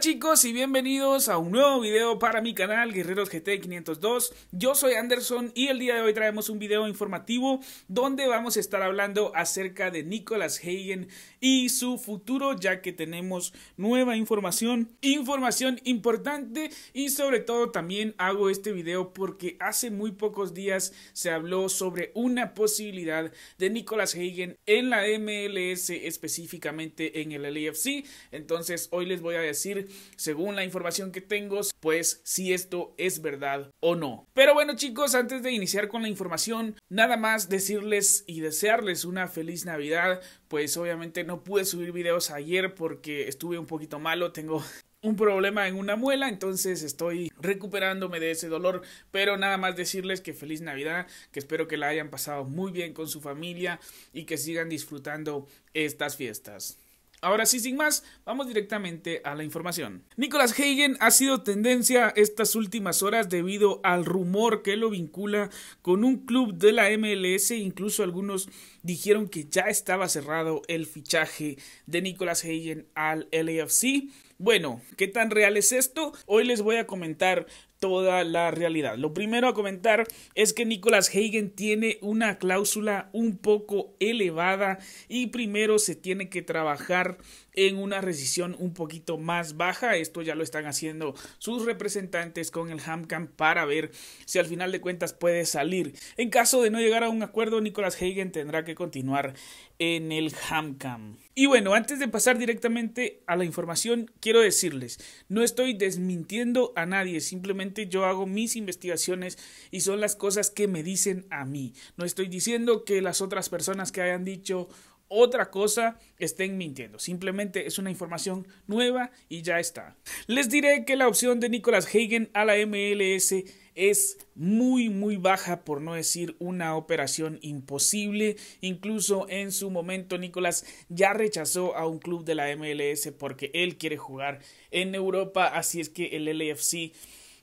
chicos y bienvenidos a un nuevo video para mi canal Guerreros GT502 Yo soy Anderson y el día de hoy traemos un video informativo donde vamos a estar hablando acerca de Nicolas Hagen y su futuro ya que tenemos nueva información, información importante y sobre todo también hago este video porque hace muy pocos días se habló sobre una posibilidad de Nicolas Hagen en la MLS específicamente en el LAFC. entonces hoy les voy a decir según la información que tengo, pues si esto es verdad o no. Pero bueno chicos, antes de iniciar con la información, nada más decirles y desearles una feliz Navidad. Pues obviamente no pude subir videos ayer porque estuve un poquito malo, tengo un problema en una muela, entonces estoy recuperándome de ese dolor, pero nada más decirles que feliz Navidad, que espero que la hayan pasado muy bien con su familia y que sigan disfrutando estas fiestas. Ahora sí, sin más, vamos directamente a la información. Nicolas Hagen ha sido tendencia estas últimas horas debido al rumor que lo vincula con un club de la MLS. Incluso algunos dijeron que ya estaba cerrado el fichaje de Nicolas Hagen al LAFC. Bueno, ¿qué tan real es esto? Hoy les voy a comentar toda la realidad. Lo primero a comentar es que Nicolas Hagen tiene una cláusula un poco elevada y primero se tiene que trabajar en una rescisión un poquito más baja. Esto ya lo están haciendo sus representantes con el Hamcam para ver si al final de cuentas puede salir. En caso de no llegar a un acuerdo, Nicolas Hagen tendrá que continuar en el Hamcam. Y bueno, antes de pasar directamente a la información, quiero decirles, no estoy desmintiendo a nadie, simplemente yo hago mis investigaciones y son las cosas que me dicen a mí. No estoy diciendo que las otras personas que hayan dicho otra cosa estén mintiendo. Simplemente es una información nueva y ya está. Les diré que la opción de Nicolás Hagen a la MLS es muy muy baja por no decir una operación imposible incluso en su momento Nicolás ya rechazó a un club de la MLS porque él quiere jugar en Europa así es que el LFC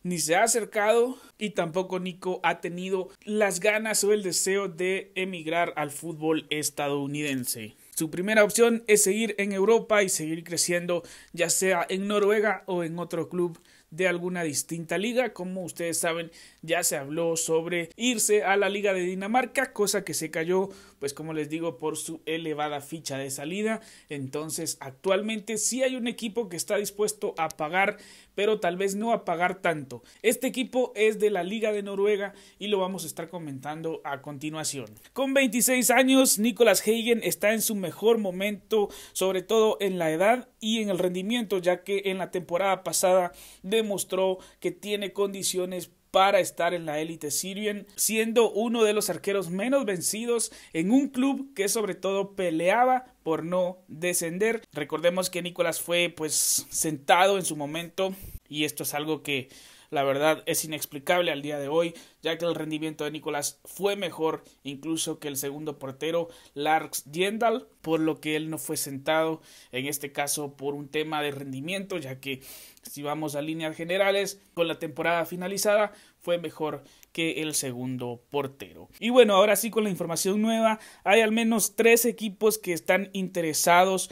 ni se ha acercado y tampoco Nico ha tenido las ganas o el deseo de emigrar al fútbol estadounidense. Su primera opción es seguir en Europa y seguir creciendo, ya sea en Noruega o en otro club de alguna distinta liga. Como ustedes saben, ya se habló sobre irse a la liga de Dinamarca, cosa que se cayó, pues como les digo, por su elevada ficha de salida. Entonces, actualmente si hay un equipo que está dispuesto a pagar, pero tal vez no a pagar tanto. Este equipo es de la liga de Noruega y lo vamos a estar comentando a continuación. Con 26 años, Nicolas Hagen está en su mejor momento, sobre todo en la edad y en el rendimiento, ya que en la temporada pasada de mostró que tiene condiciones para estar en la élite sirien siendo uno de los arqueros menos vencidos en un club que sobre todo peleaba por no descender. Recordemos que Nicolás fue pues sentado en su momento y esto es algo que la verdad es inexplicable al día de hoy, ya que el rendimiento de Nicolás fue mejor incluso que el segundo portero, Lars Yendal, por lo que él no fue sentado, en este caso por un tema de rendimiento, ya que si vamos a líneas generales, con la temporada finalizada fue mejor que el segundo portero. Y bueno, ahora sí con la información nueva, hay al menos tres equipos que están interesados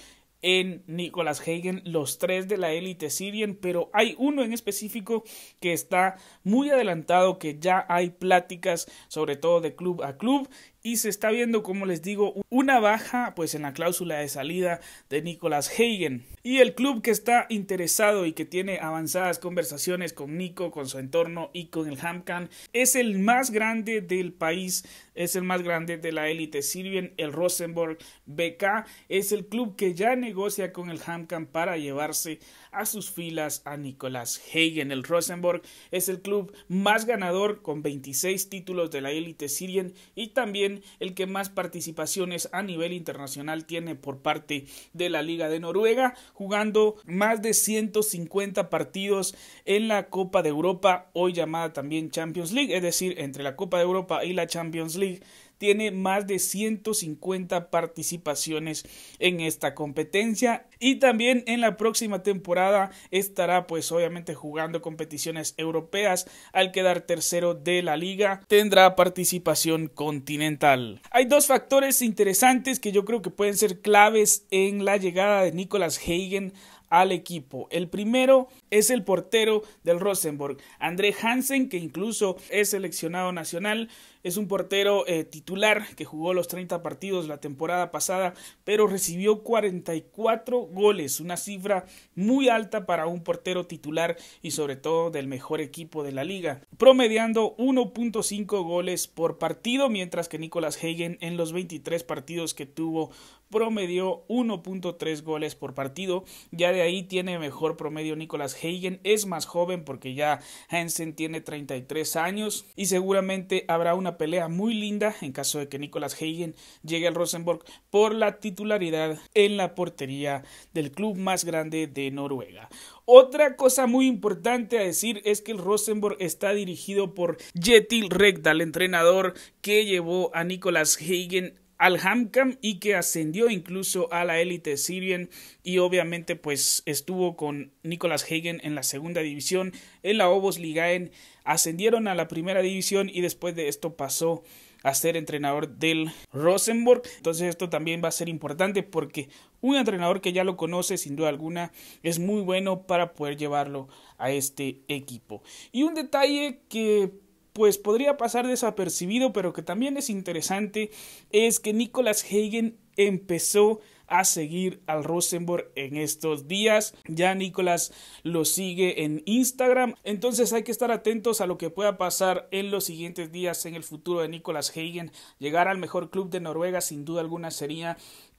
en Nicolas Hagen, los tres de la élite sirien, pero hay uno en específico que está muy adelantado, que ya hay pláticas, sobre todo de club a club, y se está viendo, como les digo, una baja pues en la cláusula de salida de Nicolás Hagen. Y el club que está interesado y que tiene avanzadas conversaciones con Nico, con su entorno y con el Hamkan es el más grande del país, es el más grande de la élite sirien el Rosenborg BK, es el club que ya negocia con el Hamkan para llevarse a sus filas a Nicolás Hagen. El Rosenborg es el club más ganador con 26 títulos de la élite Sirien y también el que más participaciones a nivel internacional tiene por parte de la Liga de Noruega, jugando más de 150 partidos en la Copa de Europa, hoy llamada también Champions League, es decir, entre la Copa de Europa y la Champions League tiene más de 150 participaciones en esta competencia y también en la próxima temporada estará pues obviamente jugando competiciones europeas al quedar tercero de la liga tendrá participación continental. Hay dos factores interesantes que yo creo que pueden ser claves en la llegada de Nicolas Hagen al equipo. El primero es el portero del Rosenborg, André Hansen, que incluso es seleccionado nacional. Es un portero eh, titular que jugó los 30 partidos la temporada pasada, pero recibió 44 goles, una cifra muy alta para un portero titular y sobre todo del mejor equipo de la liga, promediando 1.5 goles por partido, mientras que Nicolas Hagen en los 23 partidos que tuvo promedió 1.3 goles por partido. Ya de ahí tiene mejor promedio Nicolas Hagen, es más joven porque ya Hansen tiene 33 años y seguramente habrá una pelea muy linda en caso de que Nicolas Hagen llegue al Rosenborg por la titularidad en la portería del club más grande de Noruega. Otra cosa muy importante a decir es que el Rosenborg está dirigido por Jetil Rekdal, entrenador que llevó a Nicolas Hagen al Hamcam y que ascendió incluso a la élite sirien. y obviamente pues estuvo con Nicolas Hagen en la segunda división, en la Obos Ligaen ascendieron a la primera división y después de esto pasó a ser entrenador del Rosenborg. Entonces esto también va a ser importante porque un entrenador que ya lo conoce sin duda alguna es muy bueno para poder llevarlo a este equipo. Y un detalle que pues podría pasar desapercibido, pero que también es interesante, es que Nicolas Hagen empezó a seguir al Rosenborg en estos días. Ya Nicolás lo sigue en Instagram. Entonces hay que estar atentos a lo que pueda pasar en los siguientes días en el futuro de Nicolás Hagen. Llegar al mejor club de Noruega sin duda alguna sería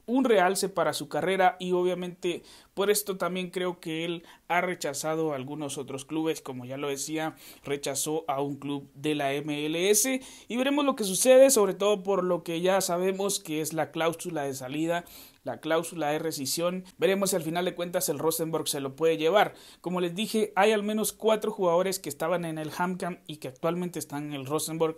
un realce para su carrera y obviamente por esto también creo que él ha rechazado a algunos otros clubes, como ya lo decía, rechazó a un club de la MLS y veremos lo que sucede, sobre todo por lo que ya sabemos que es la cláusula de salida la cláusula de rescisión. Veremos si al final de cuentas el Rosenborg se lo puede llevar. Como les dije, hay al menos cuatro jugadores que estaban en el Hamcam y que actualmente están en el Rosenborg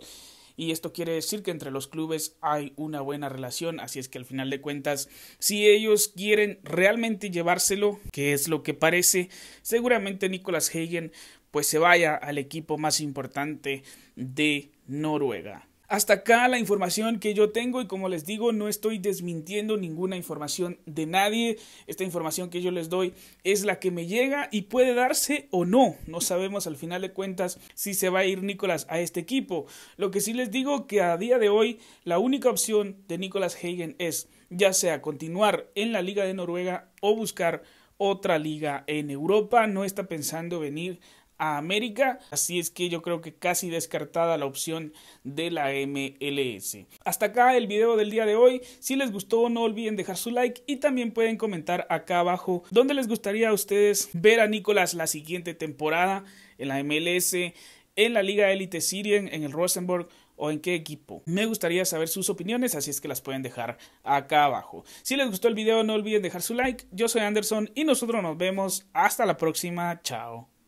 y esto quiere decir que entre los clubes hay una buena relación, así es que al final de cuentas, si ellos quieren realmente llevárselo, que es lo que parece, seguramente Nicolas Hagen pues se vaya al equipo más importante de Noruega. Hasta acá la información que yo tengo y como les digo, no estoy desmintiendo ninguna información de nadie. Esta información que yo les doy es la que me llega y puede darse o no. No sabemos al final de cuentas si se va a ir Nicolás a este equipo. Lo que sí les digo que a día de hoy la única opción de Nicolás Hagen es ya sea continuar en la Liga de Noruega o buscar otra liga en Europa. No está pensando venir a América, así es que yo creo que casi descartada la opción de la MLS. Hasta acá el video del día de hoy, si les gustó no olviden dejar su like y también pueden comentar acá abajo dónde les gustaría a ustedes ver a Nicolás la siguiente temporada en la MLS, en la Liga Elite Sirien, en el Rosenborg o en qué equipo. Me gustaría saber sus opiniones, así es que las pueden dejar acá abajo. Si les gustó el video, no olviden dejar su like. Yo soy Anderson y nosotros nos vemos hasta la próxima. Chao.